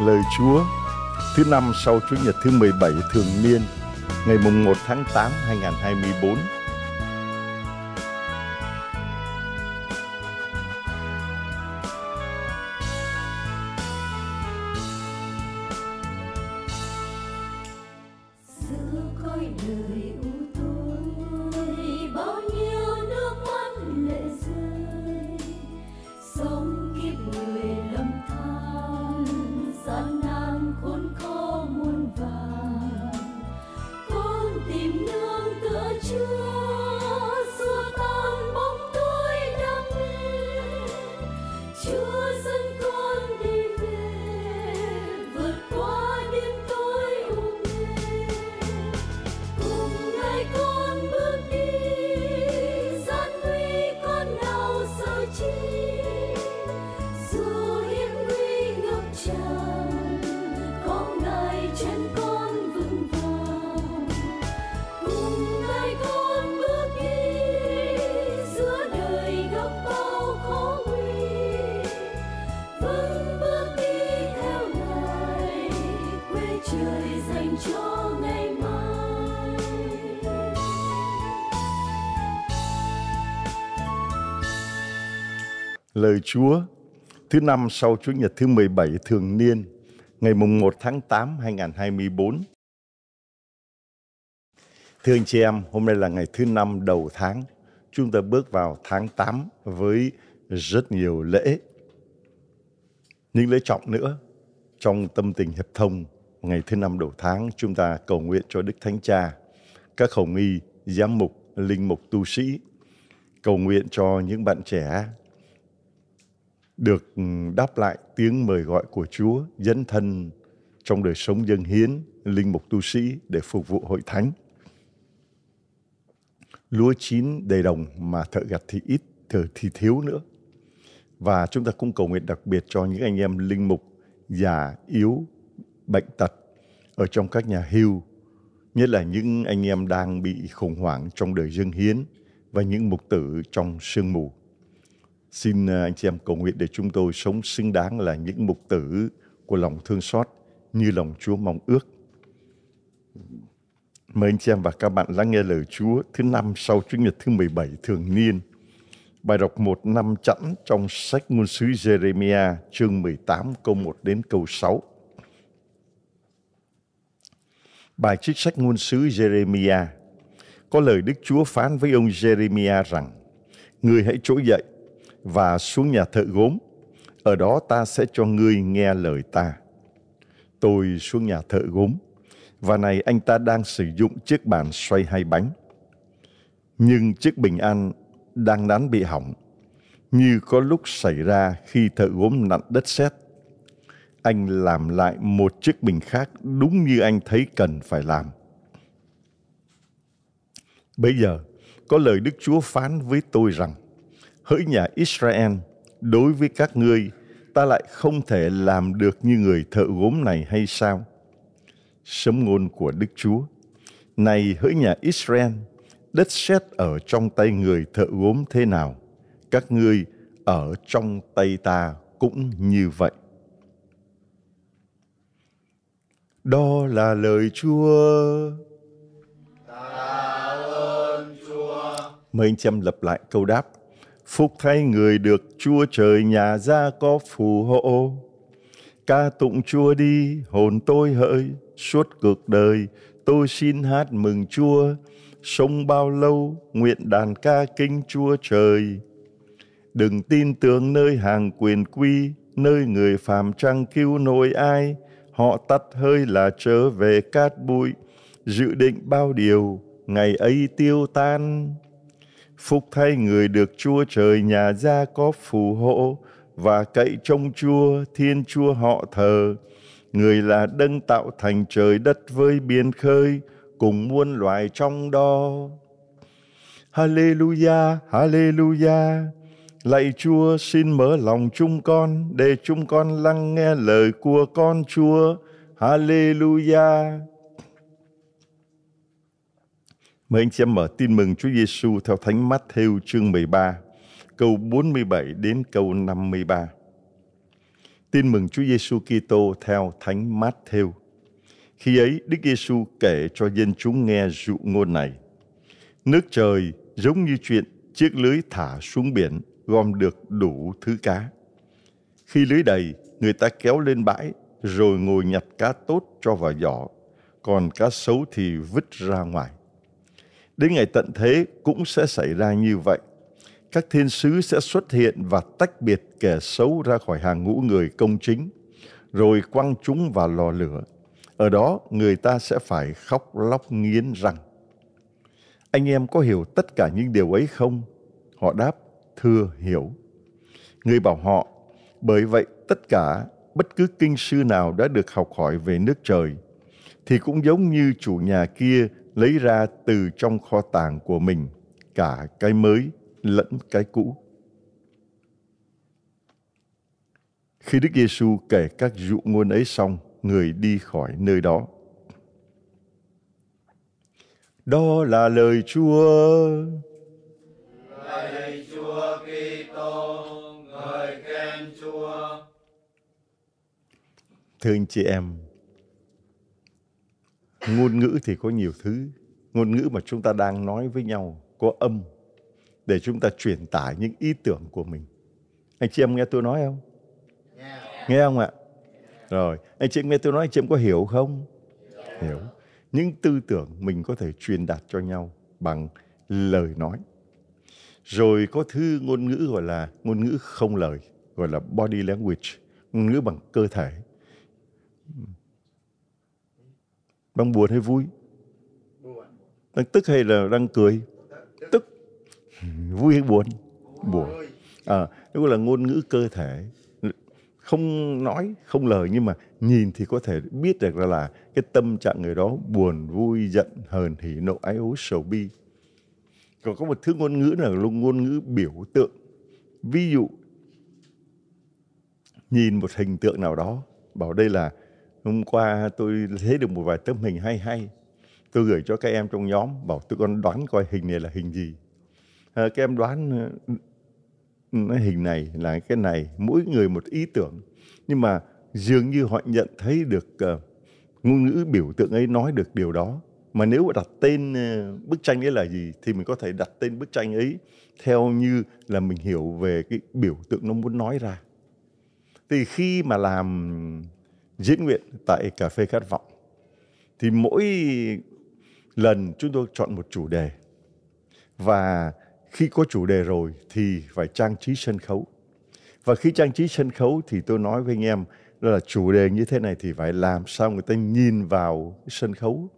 lời Chúa thứ năm sau Chúa nhật thứ 17 thường niên ngày mùng 1 tháng 8 2024 Chúa dân lời Chúa thứ năm sau Chúa Nhật thứ 17 thường niên ngày mùng 1 tháng 8 2024. Thưa anh chị em, hôm nay là ngày thứ năm đầu tháng. Chúng ta bước vào tháng 8 với rất nhiều lễ. Những lễ trọng nữa. Trong tâm tình hiệp thông, ngày thứ năm đầu tháng chúng ta cầu nguyện cho Đức Thánh Cha, các hồng y, giám mục, linh mục tu sĩ, cầu nguyện cho những bạn trẻ được ừ, đáp lại tiếng mời gọi của Chúa dẫn thân trong đời sống dân hiến, linh mục tu sĩ để phục vụ hội thánh. Lúa chín đầy đồng mà thợ gặt thì ít, thợ thì thiếu nữa. Và chúng ta cũng cầu nguyện đặc biệt cho những anh em linh mục già, yếu, bệnh tật ở trong các nhà hưu, nhất là những anh em đang bị khủng hoảng trong đời dân hiến và những mục tử trong sương mù. Xin à, anh chị em cầu nguyện để chúng tôi sống xứng đáng là những mục tử của lòng thương xót như lòng Chúa mong ước. Mời anh chị em và các bạn lắng nghe lời Chúa thứ năm sau Chủ nhật thứ 17 thường niên. Bài đọc một năm chẵn trong sách ngôn sứ Jeremia chương 18 câu 1 đến câu 6. Bài trích sách ngôn sứ Jeremia có lời Đức Chúa phán với ông Jeremia rằng Người hãy trỗi dậy, và xuống nhà thợ gốm. Ở đó ta sẽ cho ngươi nghe lời ta. Tôi xuống nhà thợ gốm, và này anh ta đang sử dụng chiếc bàn xoay hai bánh. Nhưng chiếc bình an đang nán bị hỏng, như có lúc xảy ra khi thợ gốm nặn đất sét. Anh làm lại một chiếc bình khác đúng như anh thấy cần phải làm. Bây giờ, có lời Đức Chúa phán với tôi rằng, hỡi nhà Israel, đối với các ngươi, ta lại không thể làm được như người thợ gốm này hay sao? Sấm ngôn của Đức Chúa, này hỡi nhà Israel, đất sét ở trong tay người thợ gốm thế nào, các ngươi ở trong tay ta cũng như vậy. Đó là lời Chúa. Ta ơn Chúa. Mời anh chị em lập lại câu đáp Phúc thay người được Chúa trời nhà ra có phù hộ. Ca tụng Chúa đi, hồn tôi hỡi, suốt cuộc đời tôi xin hát mừng Chúa. Sống bao lâu, nguyện đàn ca kinh Chúa trời. Đừng tin tưởng nơi hàng quyền quy, nơi người phàm trăng cứu nổi ai. Họ tắt hơi là trở về cát bụi, dự định bao điều, ngày ấy tiêu tan phúc thay người được chúa trời nhà gia có phù hộ và cậy trông chúa thiên chúa họ thờ người là đấng tạo thành trời đất với biển khơi cùng muôn loài trong đó Hallelujah, Hallelujah. Lạy Chúa, xin mở lòng chúng con để chúng con lắng nghe lời của con Chúa. Hallelujah. Mời anh chị em mở tin mừng Chúa Giêsu theo Thánh Matthew chương 13, câu 47 đến câu 53. Tin mừng Chúa Giêsu Kitô theo Thánh Matthew. Khi ấy, Đức Giêsu kể cho dân chúng nghe dụ ngôn này: Nước trời giống như chuyện chiếc lưới thả xuống biển gom được đủ thứ cá. Khi lưới đầy, người ta kéo lên bãi rồi ngồi nhặt cá tốt cho vào giỏ, còn cá xấu thì vứt ra ngoài Đến ngày tận thế cũng sẽ xảy ra như vậy. Các thiên sứ sẽ xuất hiện và tách biệt kẻ xấu ra khỏi hàng ngũ người công chính, rồi quăng chúng vào lò lửa. Ở đó người ta sẽ phải khóc lóc nghiến răng. Anh em có hiểu tất cả những điều ấy không? Họ đáp, thưa hiểu. Người bảo họ, bởi vậy tất cả bất cứ kinh sư nào đã được học hỏi về nước trời thì cũng giống như chủ nhà kia lấy ra từ trong kho tàng của mình cả cái mới lẫn cái cũ. Khi Đức Giêsu kể các dụ ngôn ấy xong, người đi khỏi nơi đó. Đó là lời Chúa. Lời Chúa Kitô, người khen Chúa. Thưa anh chị em, ngôn ngữ thì có nhiều thứ ngôn ngữ mà chúng ta đang nói với nhau có âm để chúng ta truyền tải những ý tưởng của mình anh chị em nghe tôi nói không yeah. nghe không ạ rồi anh chị em nghe tôi nói anh chị em có hiểu không yeah. hiểu những tư tưởng mình có thể truyền đạt cho nhau bằng lời nói rồi có thứ ngôn ngữ gọi là ngôn ngữ không lời gọi là body language ngôn ngữ bằng cơ thể đang buồn hay vui? Đang tức hay là đang cười? Tức. Vui hay buồn? Buồn. À, đó là ngôn ngữ cơ thể. Không nói, không lời nhưng mà nhìn thì có thể biết được là, là cái tâm trạng người đó buồn, vui, giận, hờn, hỉ, nộ, ái ố, sầu bi. Còn có một thứ ngôn ngữ là ngôn ngữ biểu tượng. Ví dụ, nhìn một hình tượng nào đó, bảo đây là hôm qua tôi thấy được một vài tấm hình hay hay tôi gửi cho các em trong nhóm bảo tôi con đoán coi hình này là hình gì à, các em đoán nói ừ, hình này là cái này mỗi người một ý tưởng nhưng mà dường như họ nhận thấy được uh, ngôn ngữ biểu tượng ấy nói được điều đó mà nếu đặt tên ờ, bức tranh ấy là gì thì mình có thể đặt tên bức tranh ấy theo như là mình hiểu về cái biểu tượng nó muốn nói ra thì khi mà làm diễn nguyện tại Cà phê Khát Vọng. Thì mỗi lần chúng tôi chọn một chủ đề và khi có chủ đề rồi thì phải trang trí sân khấu. Và khi trang trí sân khấu thì tôi nói với anh em là chủ đề như thế này thì phải làm sao người ta nhìn vào sân khấu,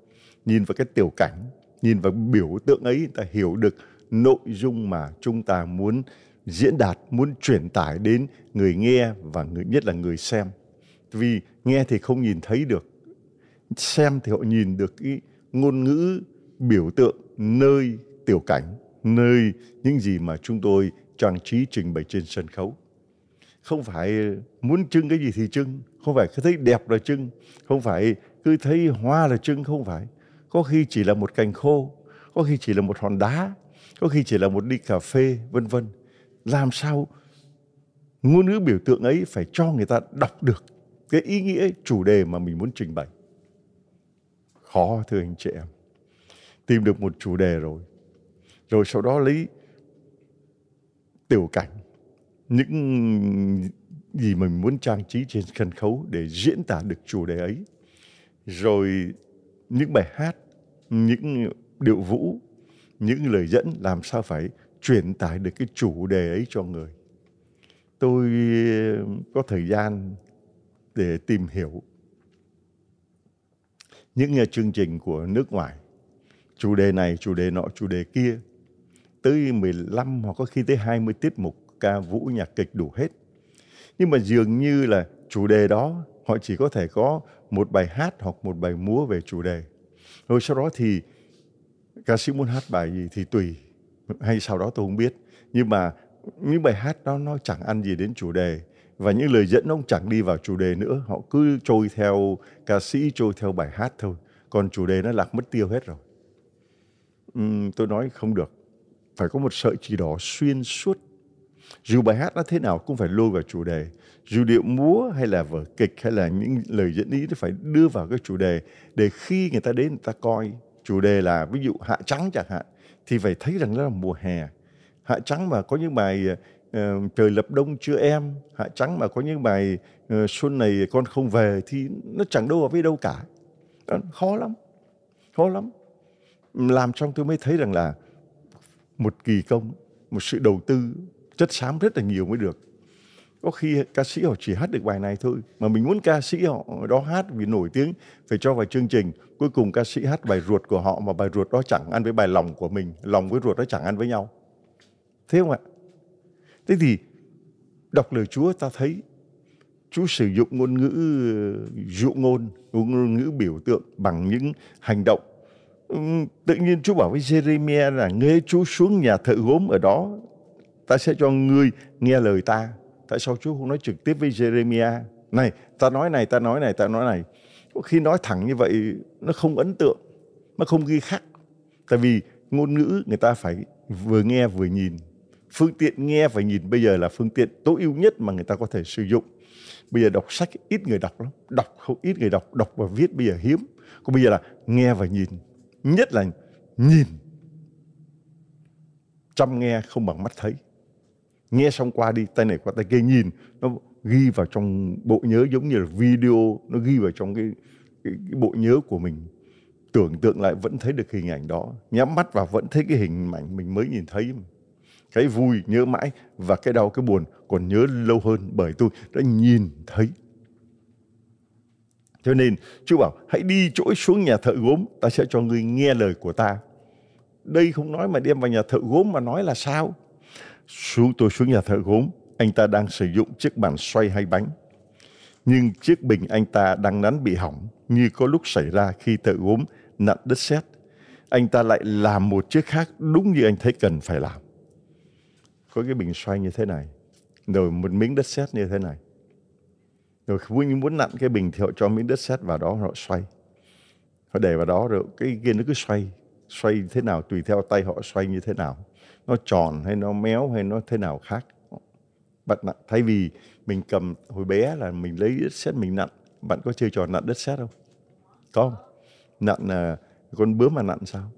nhìn vào cái tiểu cảnh, nhìn vào biểu tượng ấy người ta hiểu được nội dung mà chúng ta muốn diễn đạt, muốn truyền tải đến người nghe và người, nhất là người xem vì nghe thì không nhìn thấy được xem thì họ nhìn được cái ngôn ngữ biểu tượng nơi tiểu cảnh nơi những gì mà chúng tôi trang trí trình bày trên sân khấu không phải muốn trưng cái gì thì trưng không phải cứ thấy đẹp là trưng không phải cứ thấy hoa là trưng không phải có khi chỉ là một cành khô có khi chỉ là một hòn đá có khi chỉ là một ly cà phê vân vân làm sao ngôn ngữ biểu tượng ấy phải cho người ta đọc được cái ý nghĩa chủ đề mà mình muốn trình bày khó thưa anh chị em tìm được một chủ đề rồi rồi sau đó lấy tiểu cảnh những gì mình muốn trang trí trên sân khấu để diễn tả được chủ đề ấy rồi những bài hát những điệu vũ những lời dẫn làm sao phải truyền tải được cái chủ đề ấy cho người tôi có thời gian để tìm hiểu những ờ, chương trình của nước ngoài chủ đề này chủ đề nọ chủ đề kia tới 15 hoặc có khi tới 20 tiết mục ca vũ nhạc kịch đủ hết nhưng mà dường như là chủ đề đó họ chỉ có thể có một bài hát hoặc một bài múa về chủ đề rồi sau đó thì ca sĩ muốn hát bài gì thì tùy hay sau đó tôi không biết nhưng mà những bài hát đó nó chẳng ăn gì đến chủ đề và những lời dẫn ông chẳng đi vào chủ đề nữa họ cứ trôi theo ca sĩ trôi theo bài hát thôi còn chủ đề nó lạc mất tiêu hết rồi uhm, tôi nói không được phải có một sợi chỉ đỏ xuyên suốt dù bài hát nó thế nào cũng phải lôi vào chủ đề dù điệu múa hay là vở kịch hay là những lời dẫn ý nó phải đưa vào cái chủ đề để khi người ta đến người ta coi chủ đề là ví dụ hạ trắng chẳng hạn thì phải thấy rằng nó là mùa hè hạ trắng mà có những bài Ờ, trời lập đông chưa em hạ trắng mà có những bài ờ, xuân này con không về thì nó chẳng đâu vào với đâu cả đó, khó lắm khó lắm làm xong tôi mới thấy rằng là một kỳ công một sự đầu tư chất xám rất là nhiều mới được có khi ca sĩ họ chỉ hát được bài này thôi mà mình muốn ca sĩ họ đó hát vì nổi tiếng phải cho vào chương trình cuối cùng ca sĩ hát bài ruột của họ mà bài ruột đó chẳng ăn với bài lòng của mình lòng với ruột đó chẳng ăn với nhau thế không ạ Thế thì đọc lời Chúa ta thấy Chúa sử dụng ngôn ngữ ờ, dụ ngôn, ngôn ngữ biểu tượng bằng những hành động. Tự nhiên Chúa bảo với Jeremiah là nghe Chúa xuống nhà thợ gốm ở đó, ta sẽ cho ngươi nghe lời ta. Tại sao Chúa không nói trực tiếp với Jeremiah? Này, ta nói này, ta nói này, ta nói này. Khi nói thẳng như vậy, nó không ấn tượng, nó không ghi khắc. Tại vì ngôn ngữ người ta phải vừa nghe vừa nhìn phương tiện nghe và nhìn bây giờ là phương tiện tối ưu nhất mà người ta có thể sử dụng bây giờ đọc sách ít người đọc lắm đọc không ít người đọc đọc và viết bây giờ hiếm còn bây giờ là nghe và nhìn nhất là nhìn chăm nghe không bằng mắt thấy nghe xong qua đi tay này qua tay kia nhìn nó ghi vào trong bộ nhớ giống như là video nó ghi vào trong cái, cái, cái bộ nhớ của mình tưởng tượng lại vẫn thấy được hình ảnh đó nhắm mắt vào vẫn thấy cái hình ảnh mình mới nhìn thấy cái vui nhớ mãi và cái đau cái buồn còn nhớ lâu hơn bởi tôi đã nhìn thấy cho nên Chúa bảo hãy đi chỗi xuống nhà thợ gốm ta sẽ cho ngươi nghe lời của ta đây không nói mà đem vào nhà thợ gốm mà nói là sao xuống tôi xuống nhà thợ gốm anh ta đang sử dụng chiếc bàn xoay hai bánh nhưng chiếc bình anh ta đang nắn bị hỏng như có lúc xảy ra khi thợ gốm nặn đất sét anh ta lại làm một chiếc khác đúng như anh thấy cần phải làm có cái bình xoay như thế này rồi một miếng đất sét như thế này rồi muốn muốn nặn cái bình thì họ cho miếng đất sét vào đó họ xoay họ để vào đó rồi cái kia nó cứ xoay xoay thế nào tùy theo tay họ xoay như thế nào nó tròn hay nó méo hay nó thế nào khác bạn nặn thay vì mình cầm hồi bé là mình lấy đất sét mình nặn bạn có chơi trò nặn đất sét không có không nặn là con bướm mà nặn sao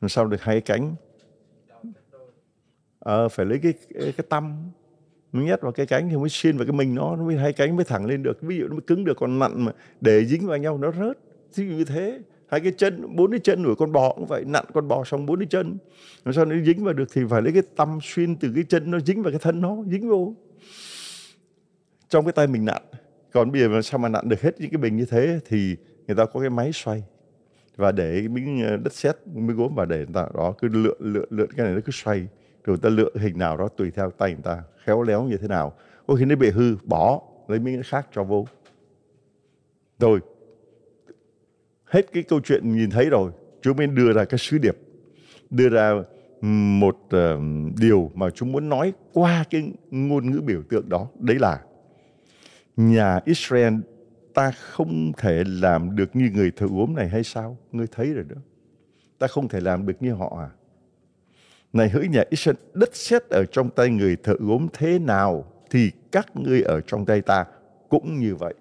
làm sao được hai cánh ờ, phải lấy cái, cái cái tâm nó nhét vào cái cánh thì mới xuyên vào cái mình nó nó mới hai cánh mới thẳng lên được ví dụ nó mới cứng được còn nặng mà để dính vào nhau nó rớt thí dụ như thế hai cái chân bốn cái chân của con bò cũng vậy nặn con bò xong bốn cái chân làm sao nó dính vào được thì phải lấy cái tâm xuyên từ cái chân nó dính vào cái thân nó dính vô trong cái tay mình nặn còn bây giờ mà sao mà nặn được hết những cái bình như thế thì người ta có cái máy xoay và để miếng ờ, đất sét miếng gốm và để người ta đó cứ lượn lượn lượn cái này nó cứ xoay rồi ta lựa hình nào đó tùy theo tay người ta, khéo léo như thế nào. Có khi nó bị hư, bỏ, lấy miếng khác cho vô. Rồi, hết cái câu chuyện nhìn thấy rồi, chúng mới đưa ra cái sứ điệp, đưa ra một uh, điều mà chúng muốn nói qua cái ngôn ngữ biểu tượng đó. Đấy là nhà Israel ta không thể làm được như người thợ uống này hay sao? Ngươi thấy rồi đó. Ta không thể làm được như họ à? này hỡi nhà Israel đất xét ở trong tay người thợ gốm thế nào thì các ngươi ở trong tay ta cũng như vậy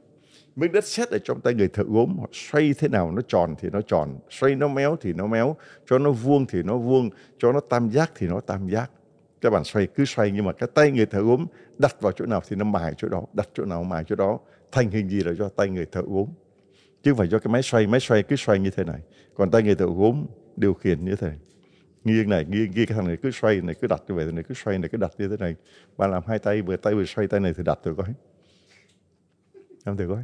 miếng đất xét ở trong tay người thợ gốm họ xoay thế nào nó tròn thì nó tròn xoay nó méo thì nó méo cho nó vuông thì nó vuông cho nó tam giác thì nó tam giác các bạn xoay cứ xoay nhưng mà cái tay người thợ gốm đặt vào chỗ nào thì nó mài chỗ đó đặt chỗ nào mài chỗ đó thành hình gì là do tay người thợ gốm chứ không phải do cái máy xoay máy xoay cứ xoay như thế này còn tay người thợ gốm điều khiển như thế này nghiêng này nghiêng kia cái thằng này cứ xoay này cứ đặt như vậy này cứ xoay này cứ đặt như thế này ba làm hai tay vừa tay vừa xoay tay này thì đặt thử coi làm thử coi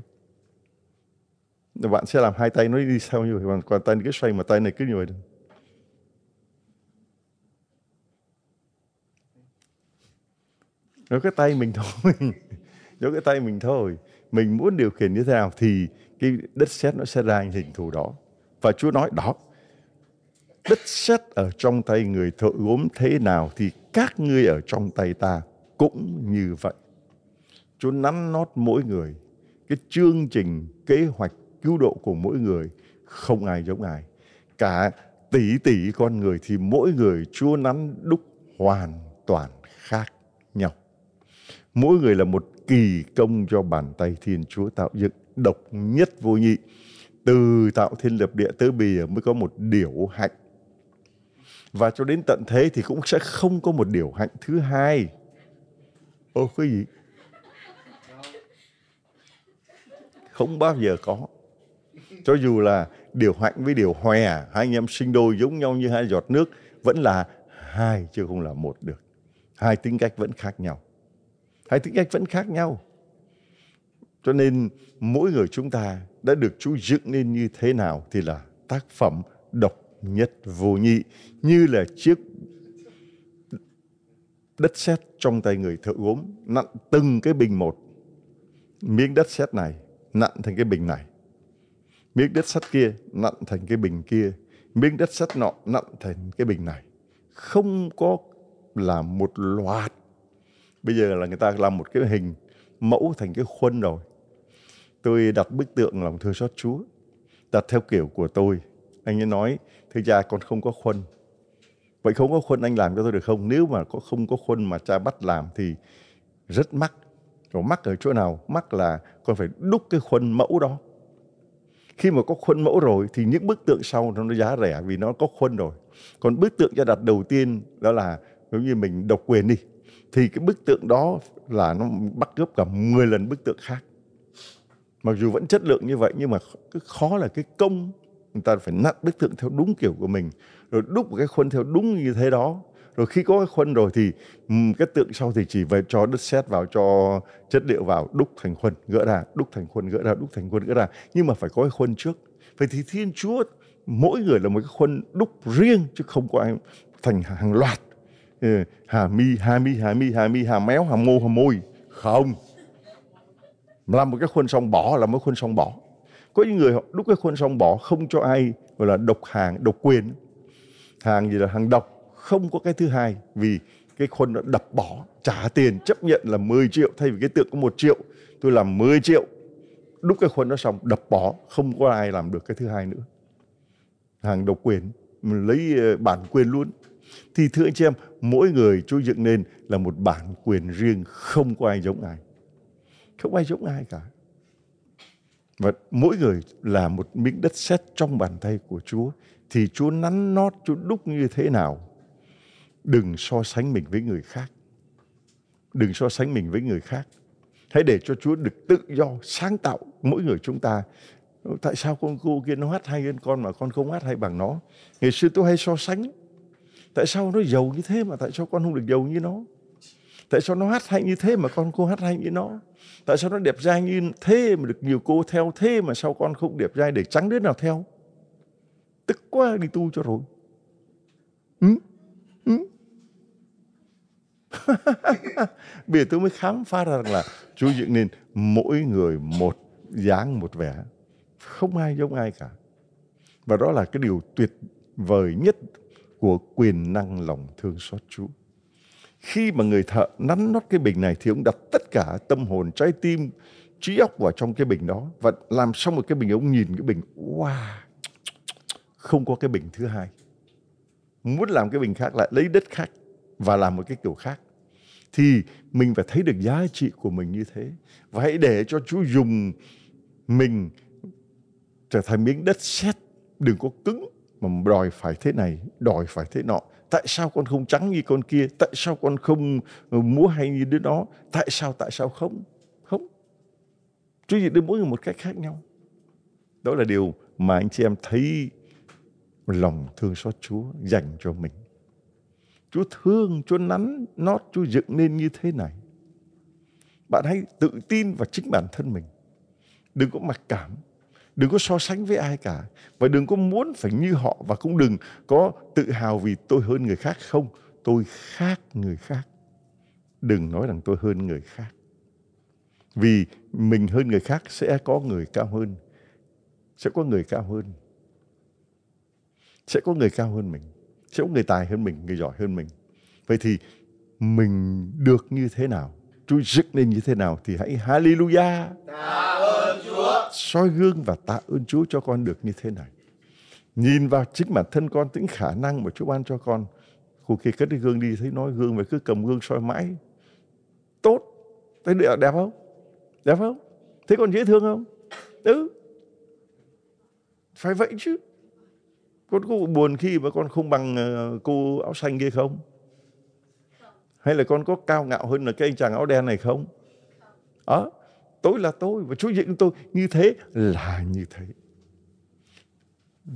bạn sẽ làm hai tay nó đi sao như vậy còn, còn tay cứ xoay mà tay này cứ như vậy được nó cái tay mình thôi nó cái tay mình thôi mình muốn điều khiển như thế nào thì cái đất sét nó sẽ ra hình thù đó và Chúa nói đó đất sét ở trong tay người thợ gốm thế nào thì các ngươi ở trong tay ta cũng như vậy. Chúa nắn nót mỗi người, cái chương trình, kế hoạch cứu độ của mỗi người không ai giống ai. Cả tỷ tỷ con người thì mỗi người Chúa nắn đúc hoàn toàn khác nhau. Mỗi người là một kỳ công cho bàn tay Thiên Chúa tạo dựng độc nhất vô nhị. Từ tạo thiên lập địa tới bìa mới có một điểu hạnh và cho đến tận thế thì cũng sẽ không có một điều hạnh thứ hai ô cái gì không bao giờ có cho dù là điều hạnh với điều hòe hai anh em sinh đôi giống nhau như hai giọt nước vẫn là hai chứ không là một được hai tính cách vẫn khác nhau hai tính cách vẫn khác nhau cho nên mỗi người chúng ta đã được Chúa dựng nên như thế nào thì là tác phẩm độc nhất vô nhị như là chiếc đất sét trong tay người thợ gốm nặn từng cái bình một miếng đất sét này nặn thành cái bình này miếng đất sắt kia nặn thành cái bình kia miếng đất sắt nọ nặn thành cái bình này không có làm một loạt bây giờ là người ta làm một cái hình mẫu thành cái khuôn rồi tôi đặt bức tượng lòng thương xót chúa đặt theo kiểu của tôi anh ấy nói, thưa cha con không có khuân. Vậy không có khuân anh làm cho tôi được không? Nếu mà có không có khuân mà cha bắt làm thì rất mắc. rồi mắc ở chỗ nào? Mắc là con phải đúc cái khuân mẫu đó. Khi mà có khuôn mẫu rồi thì những bức tượng sau nó giá rẻ vì nó có khuôn rồi. Còn bức tượng cha đặt đầu tiên đó là giống như mình độc quyền đi. Thì cái bức tượng đó là nó bắt gấp cả 10 lần bức tượng khác mặc dù vẫn chất lượng như vậy nhưng mà cái khó là cái công người ta phải nặn bức tượng theo đúng kiểu của mình rồi đúc một cái khuôn theo đúng như thế đó rồi khi có cái khuôn rồi thì ừ, cái tượng sau thì chỉ phải cho đất sét vào cho chất liệu vào đúc thành khuôn gỡ ra đúc thành khuôn gỡ ra đúc thành khuôn gỡ ra nhưng mà phải có cái khuôn trước vậy thì thiên chúa mỗi người là một cái khuôn đúc riêng chứ không có ai thành hàng loạt ừ, hà mi hà mi hà mi hà mi hà méo hà mô hà môi không làm một cái khuôn xong bỏ là một khuôn xong bỏ có những người họ đúc cái khuôn xong bỏ không cho ai gọi là độc hàng độc quyền hàng gì là hàng độc không có cái thứ hai vì cái khuôn nó đập bỏ trả tiền chấp nhận là 10 triệu thay vì cái tượng có một triệu tôi làm 10 triệu đúc cái khuôn nó xong đập bỏ không có ai làm được cái thứ hai nữa hàng độc quyền mình lấy ờ, bản quyền luôn thì thưa anh chị em mỗi người chú dựng nên là một bản quyền riêng không có ai giống ai không ai giống ai cả và mỗi người là một miếng đất sét trong bàn tay của Chúa thì Chúa nắn nót, Chúa đúc như thế nào. Đừng so sánh mình với người khác. Đừng so sánh mình với người khác. Hãy để cho Chúa được tự do, sáng tạo mỗi người chúng ta. Tại sao con cô kia nó hát hay hơn con mà con không hát hay bằng nó? Ngày xưa tôi hay so sánh. Tại sao nó giàu như thế mà tại sao con không được giàu như nó? tại sao nó hát hay như thế mà con cô hát hay như nó tại sao nó đẹp trai như thế mà được nhiều cô theo thế mà sao con không đẹp trai để trắng đứa nào theo tức quá đi tu cho rồi ừ? Ừ? bây giờ tôi mới khám phá ra rằng là Chúa dựng nên mỗi người một dáng một vẻ không ai giống ai cả và đó là cái điều tuyệt vời nhất của quyền năng lòng thương xót Chúa khi mà người thợ nắn nót cái bình này thì ông đặt tất cả tâm hồn, trái tim, trí óc vào trong cái bình đó và làm xong một cái bình ông nhìn cái bình wow không có cái bình thứ hai muốn làm cái bình khác lại lấy đất khác và làm một cái kiểu khác thì mình phải thấy được giá trị của mình như thế và hãy để cho chú dùng mình trở thành miếng đất sét đừng có cứng mà đòi phải thế này đòi phải thế nọ tại sao con không trắng như con kia tại sao con không ờ, múa hay như đứa đó tại sao tại sao không không chúa dạy đến mỗi người một cách khác nhau đó là điều mà anh chị em thấy lòng thương xót chúa dành cho mình chúa thương chúa nắn nót chúa dựng nên như thế này bạn hãy tự tin vào chính bản thân mình đừng có mặc cảm đừng có so sánh với ai cả và đừng có muốn phải như họ và cũng đừng có tự hào vì tôi hơn người khác không tôi khác người khác đừng nói rằng tôi hơn người khác vì mình hơn người khác sẽ có người cao hơn sẽ có người cao hơn sẽ có người cao hơn mình sẽ có người tài hơn mình người giỏi hơn mình vậy thì mình được như thế nào Chúa rực lên như thế nào thì hãy hallelujah soi gương và tạ ơn Chúa cho con được như thế này. Nhìn vào chính bản thân con những khả năng mà Chúa ban cho con. Khi kia cất cái gương đi thấy nói gương mà cứ cầm gương soi mãi. Tốt. Thấy đẹp, đẹp không? Đẹp không? Thấy con dễ thương không? Ừ. Phải vậy chứ. Con có buồn khi mà con không bằng ờ, cô áo xanh kia không? Hay là con có cao ngạo hơn là cái anh chàng áo đen này không? Đó. Ờ. À? tôi là tôi và Chúa dựng tôi như thế là như thế.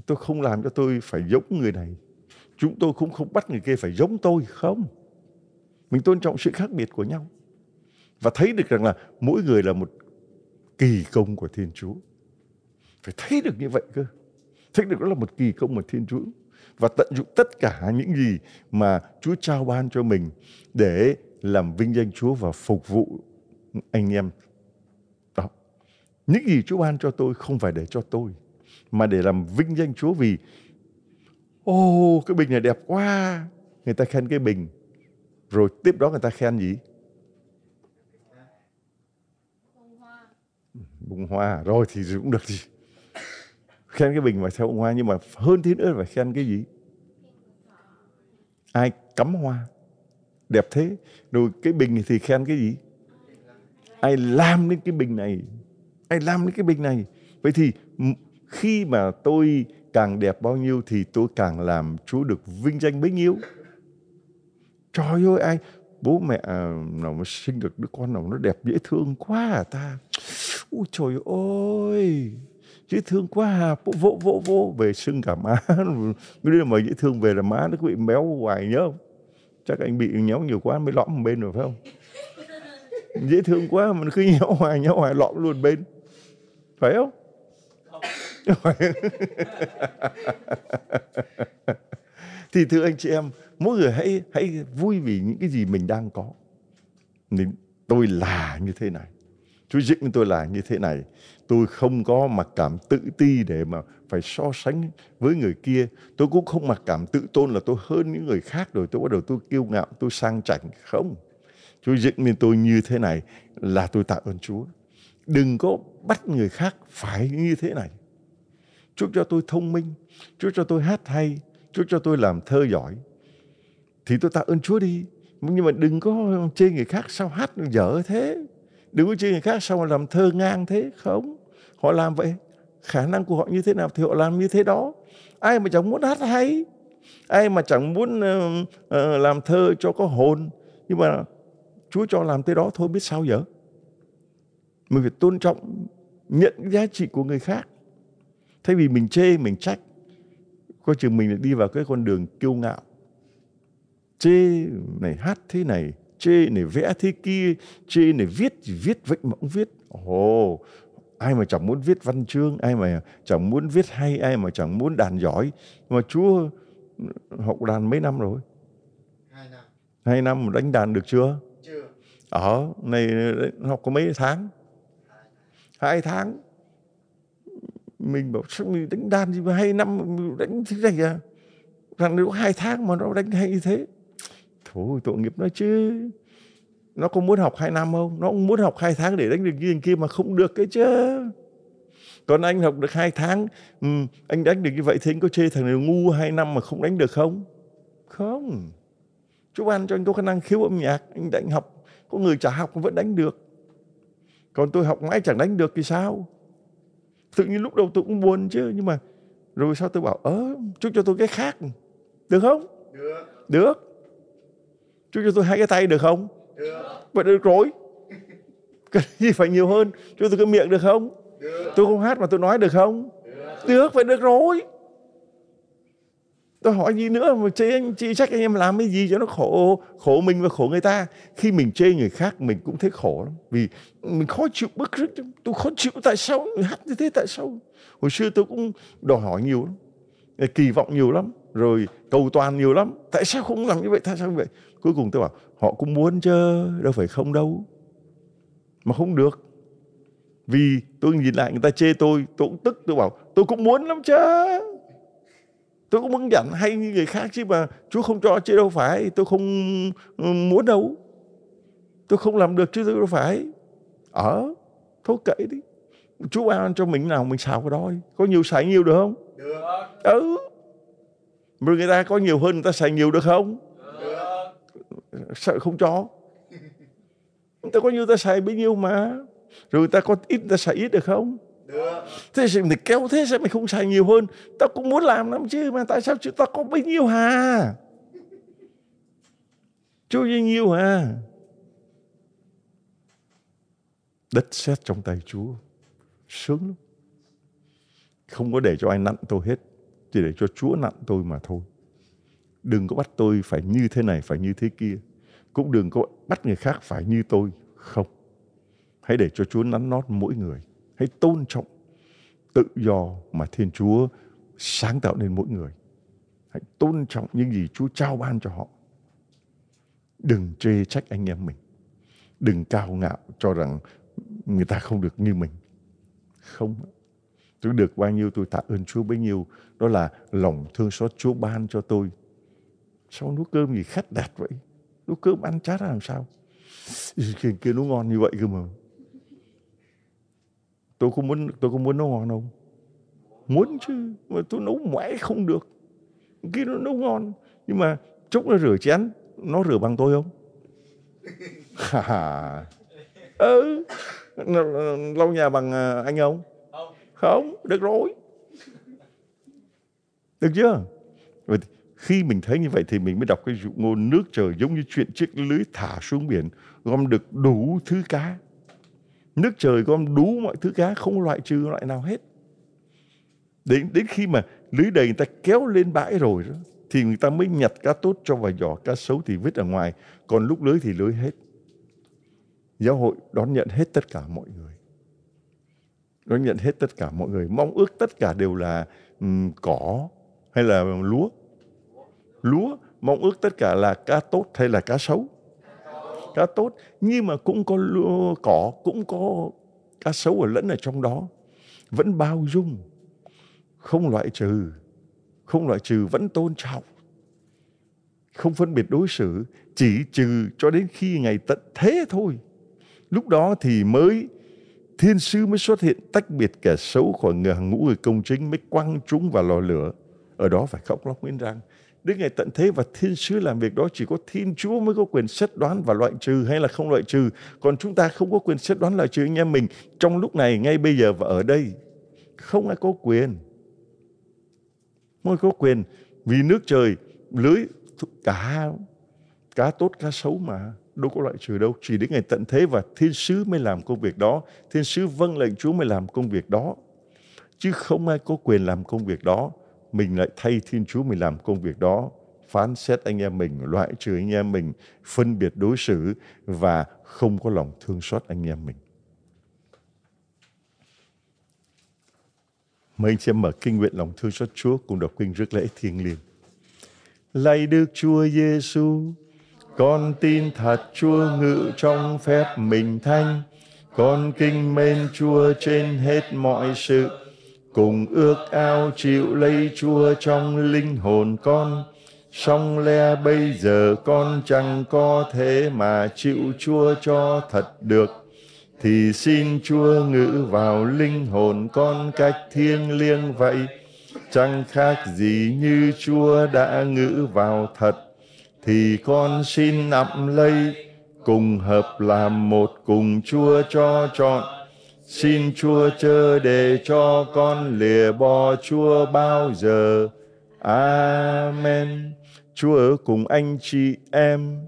Tôi không làm cho tôi phải giống người này. Chúng tôi cũng không bắt người kia phải giống tôi không. Mình tôn trọng sự khác biệt của nhau. Và thấy được rằng là mỗi người là một kỳ công của Thiên Chúa. Phải thấy được như vậy cơ. Thấy được đó là một kỳ công của Thiên Chúa. Và tận dụng tất cả những gì mà Chúa trao ban cho mình để làm vinh danh Chúa và phục vụ anh em những gì Chúa ban cho tôi không phải để cho tôi, mà để làm vinh danh Chúa vì Ô, oh, cái bình này đẹp quá. Người ta khen cái bình. Rồi tiếp đó người ta khen gì? Bông hoa. Ừ, bông hoa. Rồi thì cũng được gì. Khen cái bình mà theo bông hoa. Nhưng mà hơn thế nữa phải khen cái gì? Ai cắm hoa. Đẹp thế. Rồi cái bình thì khen cái gì? Ai làm nên cái bình này anh làm những cái bình này. Vậy thì khi mà tôi càng đẹp bao nhiêu thì tôi càng làm Chúa được vinh danh bấy nhiêu. Trời ơi ai bố mẹ nào mà sinh được đứa con nào nó đẹp dễ thương quá à ta. Ôi trời ơi dễ thương quá à vỗ vỗ vỗ vỗ về sưng cả má người mà dễ thương về là má nó bị méo hoài nhớ không chắc anh bị nhéo nhiều quá mới lõm một bên rồi phải không dễ thương quá mình cứ nhéo hoài nhéo hoài lõm luôn bên phải không? thì thưa anh chị em, mỗi người hãy hãy vui vì những cái gì mình đang có. Nên tôi là như thế này. Chúa dựng tôi là như thế này. Tôi không có mặc cảm tự ti để mà phải so sánh với người kia. Tôi cũng không mặc cảm tự tôn là tôi hơn những người khác rồi. Tôi bắt đầu tôi kiêu ngạo, tôi sang chảnh. Không. Chúa dựng nên tôi như thế này là tôi tạ ơn Chúa. Đừng có bắt người khác phải như thế này. Chúa cho tôi thông minh, Chúa cho tôi hát hay, Chúa cho tôi làm thơ giỏi. Thì tôi tạ ơn Chúa đi. Nhưng mà đừng có chê người khác sao hát dở thế. Đừng có chê người khác sao mà làm thơ ngang thế. Không. Họ làm vậy. Khả năng của họ như thế nào thì họ làm như thế đó. Ai mà chẳng muốn hát hay. Ai mà chẳng muốn uh, uh, làm thơ cho có hồn. Nhưng mà Chúa cho làm thế đó thôi biết sao giờ mình phải tôn trọng nhận cái giá trị của người khác thay vì mình chê mình trách coi chừng mình lại đi vào cái con đường kiêu ngạo chê này hát thế này chê này vẽ thế kia chê này viết thì viết vậy mà cũng viết ồ oh, ai mà chẳng muốn viết văn chương ai mà chẳng muốn viết hay ai mà chẳng muốn đàn giỏi mà chúa học đàn mấy năm rồi hai năm hai năm đánh đàn được chưa chưa ở ờ, này học có mấy tháng hai tháng mình bảo sao mình đánh đàn gì mà hai năm mình đánh thế này à rằng nếu hai tháng mà nó đánh hay như thế thôi tội nghiệp nó chứ nó có muốn học hai năm không nó cũng muốn học hai tháng để đánh được như kia mà không được cái chứ còn anh học được hai tháng ừ, anh đánh được như vậy thì anh có chê thằng này ngu hai năm mà không đánh được không không chú ban cho anh có khả năng khiếu âm nhạc anh đánh học có người trả học vẫn đánh được còn tôi học mãi chẳng đánh được thì sao? Tự nhiên lúc đầu tôi cũng buồn chứ. Nhưng mà rồi sao tôi bảo, ớ, ờ, chúc cho tôi cái khác. Được không? Được. Được. Chúc cho tôi hai cái tay được không? Được. Vậy được rồi. Cần gì phải nhiều hơn. Chúc tôi cái miệng được không? Được. Tôi không hát mà tôi nói được không? Được. Được, vậy được rồi tôi hỏi gì nữa mà chê anh chị trách anh em làm cái gì cho nó khổ khổ mình và khổ người ta khi mình chê người khác mình cũng thấy khổ lắm vì mình khó chịu bức rứt tôi khó chịu tại sao hát như thế tại sao hồi xưa tôi cũng đòi hỏi nhiều lắm kỳ vọng nhiều lắm rồi cầu toàn nhiều lắm tại sao không làm như vậy tại sao vậy cuối cùng tôi bảo họ cũng muốn chứ đâu phải không đâu mà không được vì tôi nhìn lại người ta chê tôi tôi cũng tức tôi bảo tôi cũng muốn lắm chứ tôi cũng muốn giảng hay như người khác chứ mà Chúa không cho chứ đâu phải tôi không ừ, muốn đâu tôi không làm được chứ tôi đâu phải ở ờ, thôi kệ đi Chúa ban cho mình nào mình xào cái đó có nhiều xài nhiều được không được ừ mà người ta có nhiều hơn người ta xài nhiều được không được sợ không cho người ta có nhiêu ta xài bấy nhiêu mà rồi người ta có ít người ta xài ít được không Vâng, vâng. Thế thì mình kéo thế sao mình không xài nhiều hơn Tao cũng muốn làm lắm chứ Mà tại sao chúng ta có bấy nhiêu hà Chú bấy nhiêu hà Đất xét trong tay Chúa Sướng lắm Không có để cho ai nặng tôi hết Chỉ để cho Chúa nặng tôi mà thôi Đừng có bắt tôi phải như thế này Phải như thế kia Cũng đừng có bắt người khác phải như tôi Không Hãy để cho Chúa nắn nót mỗi người hãy tôn trọng tự do mà Thiên Chúa sáng tạo nên mỗi người. Hãy tôn trọng những gì Chúa trao ban cho họ. Đừng chê trách anh em mình. Đừng cao ngạo cho rằng người ta không được như mình. Không. Tôi được bao nhiêu tôi tạ ơn Chúa bấy nhiêu. Đó là lòng thương xót Chúa ban cho tôi. Sao nấu cơm gì khách đạt vậy? Nấu cơm ăn chát là làm sao? Cái kia nấu ngon như vậy cơ mà tôi có muốn tôi có muốn nấu ngon đâu muốn chứ mà tôi nấu mãi không được khi nó nấu ngon nhưng mà chốc nó rửa chén nó rửa bằng tôi không ừ lau nhà bằng à, anh không không được rồi được chưa Và khi mình thấy như vậy thì mình mới đọc cái dụ ngôn nước trời giống như chuyện chiếc lưới thả xuống biển gom được đủ thứ cá Nước trời của đủ mọi thứ cá Không loại trừ loại nào hết Đến, đến khi mà lưới đầy người ta kéo lên bãi rồi đó Thì người ta mới nhặt cá tốt cho vào giỏ Cá xấu thì vứt ở ngoài Còn lúc lưới thì lưới hết Giáo hội đón nhận hết tất cả mọi người Đón nhận hết tất cả mọi người Mong ước tất cả đều là um, cỏ hay là lúa Lúa mong ước tất cả là cá tốt hay là cá xấu cá tốt nhưng mà cũng có cỏ cũng có cá xấu ở lẫn ở trong đó vẫn bao dung không loại trừ không loại trừ vẫn tôn trọng không phân biệt đối xử chỉ trừ cho đến khi ngày tận thế thôi lúc đó thì mới thiên sư mới xuất hiện tách biệt kẻ xấu khỏi người hàng ngũ người công chính mới quăng chúng vào lò lửa ở đó phải khóc lóc nguyễn răng Đức Ngài tận thế và thiên sứ làm việc đó chỉ có Thiên Chúa mới có quyền xét đoán và loại trừ hay là không loại trừ. Còn chúng ta không có quyền xét đoán loại trừ anh em mình trong lúc này, ngay bây giờ và ở đây. Không ai có quyền. Không ai có quyền. Vì nước trời, lưới cả cá tốt cá xấu mà đâu có loại trừ đâu chỉ đến ngày tận thế và thiên sứ mới làm công việc đó thiên sứ vâng lệnh chúa mới làm công việc đó chứ không ai có quyền làm công việc đó mình lại thay Thiên Chúa mình làm công việc đó phán xét anh em mình, loại trừ anh em mình, phân biệt đối xử và không có lòng thương xót anh em mình. Mời anh chị em mở kinh nguyện lòng thương xót Chúa cùng đọc kinh rước lễ thiêng liêng. Lạy Đức Chúa Giêsu, con tin thật Chúa ngự trong phép mình thanh, con kinh mến Chúa trên hết mọi sự cùng ước ao chịu lấy chua trong linh hồn con song le bây giờ con chẳng có thế mà chịu chua cho thật được thì xin chúa ngữ vào linh hồn con cách thiêng liêng vậy chẳng khác gì như chúa đã ngữ vào thật thì con xin nắm lấy cùng hợp làm một cùng chúa cho chọn Xin Chúa chớ để cho con lìa bỏ Chúa bao giờ. Amen. Chúa ở cùng anh chị em.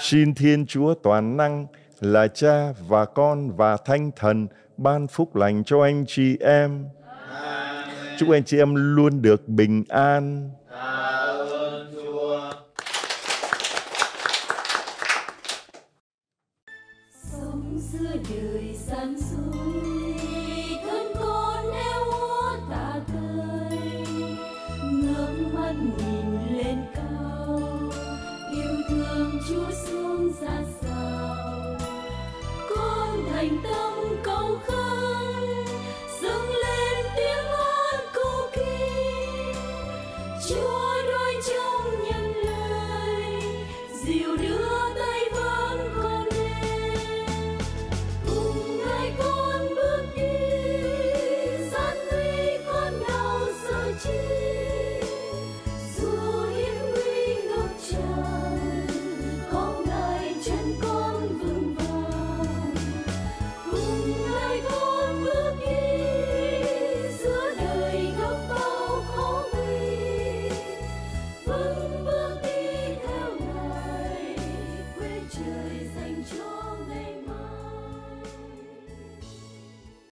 Xin Thiên Chúa toàn năng là Cha và Con và Thánh Thần ban phúc lành cho anh chị em. Amen. Chúc anh chị em luôn được bình an. Amen.